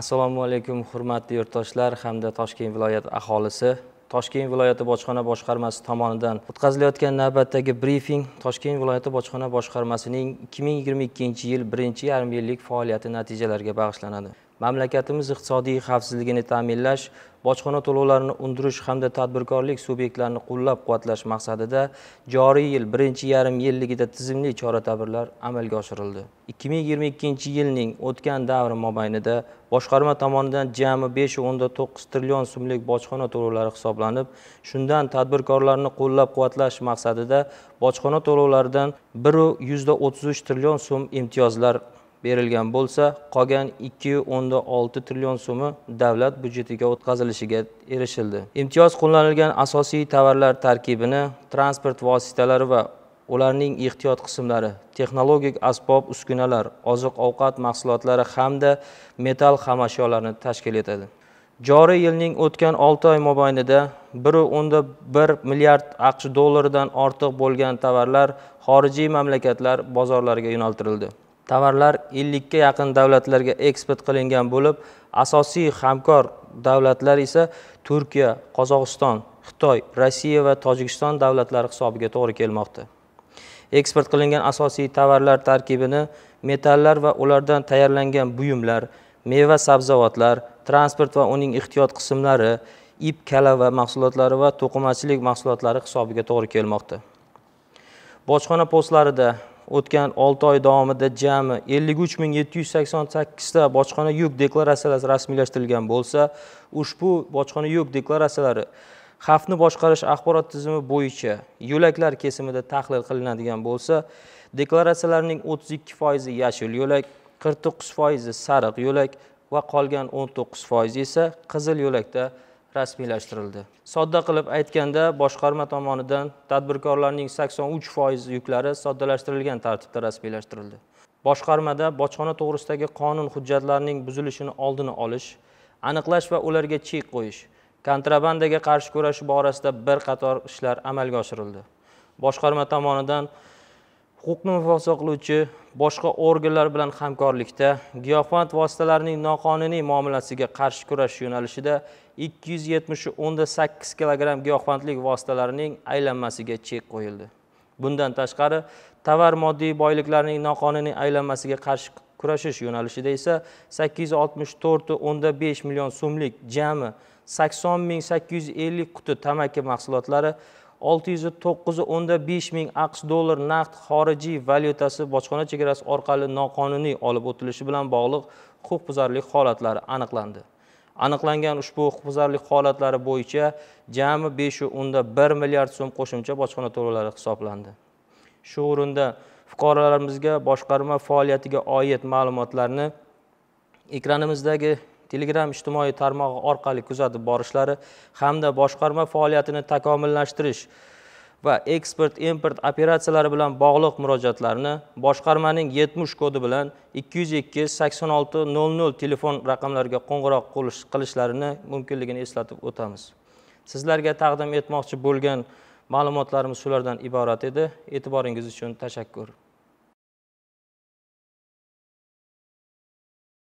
assalomu alaykum hurmatli yurtdoshlar hamda toshkent viloyati aholisi toshkent viloyati bojxona boshqarmasi tomonidan o'tkazilayotgan navbatdagi brifing toshkent viloyati bojxona boshqarmasining 2022 yil birinchi yarim yillik faoliyati natijalariga bag'ishlanadi mamlakatimiz iqtisodiy xavfsizligini ta'minlash bojxona to'lovlarini undirish hamda tadbirkorlik subyektlarini qo'llab quvvatlash maqsadida joriy yil birinchi yarim yilligida tizimli chora tadbirlar amalga oshirildi ikki ming yigirma ikkinchi yilning o'tgan davri mobaynida boshqarma tomonidan jami besh o'nda to'qqiz trillion so'mlik bojxona to'lovlari hisoblanib shundan tadbirkorlarni qo'llab quvvatlash maqsadida bojxona to'lovlaridan biru yuzda o'ttiz uch trillion so'm imtiyozlar berilgan bo'lsa qolgan ikki o'nda olti trillion so'mi davlat byudjetiga o'tkazilishiga erishildi imtiyoz qo'llanilgan asosiy tovarlar tarkibini transport vositalari va ularning ehtiyot qismlari texnologik asbob uskunalar oziq ovqat mahsulotlari hamda metall xomashyolarni tashkil etadi joriy yilning o'tgan olti oy mobaynida bir o'nda bir milliard aqsh dollaridan ortiq bo'lgan tovarlar xorijiy mamlakatlar bozorlariga yo'naltirildi tovarlar ellikka yaqin davlatlarga eksport qilingan bo'lib asosiy hamkor davlatlar esa turkiya qozog'iston xitoy rossiya va tojikiston davlatlari hisobiga to'g'ri kelmoqda eksport qilingan asosiy tovarlar tarkibini metallar va ulardan tayyorlangan buyumlar meva sabzavotlar transport va uning ehtiyot qismlari ip kalava mahsulotlari va to'qimachilik mahsulotlari hisobiga to'g'ri kelmoqda bojxona postlarida o'tgan olti oy davomida jami ellik uch ming yetti yuz sakson sakkizta bojxona yuk deklaratsiyalari rasmiylashtirilgan bo'lsa ushbu bojxona yuk deklaratsiyalari xavfni boshqarish axborot tizimi bo'yicha yo'laklar kesimida tahlil qilinadigan bo'lsa deklaratsiyalarning o'ttiz ikki foizi yashil yo'lak qirq to'qqiz foizi sariq yo'lak va qolgan o'n to'qqiz foizi esa qizil yo'lakda rasmiylashtirildi sodda qilib aytganda boshqarma tomonidan tadbirkorlarning sakson uch foiz yuklari soddalashtirilgan tartibda rasmiylashtirildi boshqarmada bojxona to'g'risidagi qonun hujjatlarining buzilishini oldini olish aniqlash va ularga chek qo'yish kontrabandaga qarshi kurash borasida bir qator ishlar amalga oshirildi boshqarma tomonidan huquqni muhofaza qiluvchi boshqa organlar bilan hamkorlikda giyohvand vositalarining noqonuniy muomalasiga qarshi kurash yo'nalishida 270.8 kg giyohvandlik vositalarining aylanmasiga chek qo'yildi bundan tashqari tovar moddiy boyliklarning noqonuniy aylanmasiga qarshi kurashish yo'nalishida esa 864.5 million so'mlik jami 80.850 quti tamaki mahsulotlari olti yuz to'qqiz o'nda besh ming aqsh dollar naqd xorijiy valyutasi bojxona chegarasi orqali noqonuniy olib o'tilishi bilan bog'liq huquqbuzarlik holatlari aniqlandi aniqlangan ushbu huquqbuzarlik holatlari bo'yicha jami besh o'nda bir milliard so'm qo'shimcha bojxona to'lovlari hisoblandi shu o'rinda fuqarolarimizga boshqarma faoliyatiga oid ma'lumotlarni ekranimizdagi telegram ijtimoiy tarmog'i orqali kuzatib borishlari hamda boshqarma faoliyatini takomillashtirish va eksport import operatsiyalari bilan bog'liq murojaatlarni boshqarmaning 70 kodi bilan nol nol telefon raqamlariga qo'ng'iroq qilishlarini mumkinligini eslatib o'tamiz sizlarga taqdim etmoqchi bo'lgan ma'lumotlarimiz shulardan iborat edi e'tiboringiz uchun tashakkur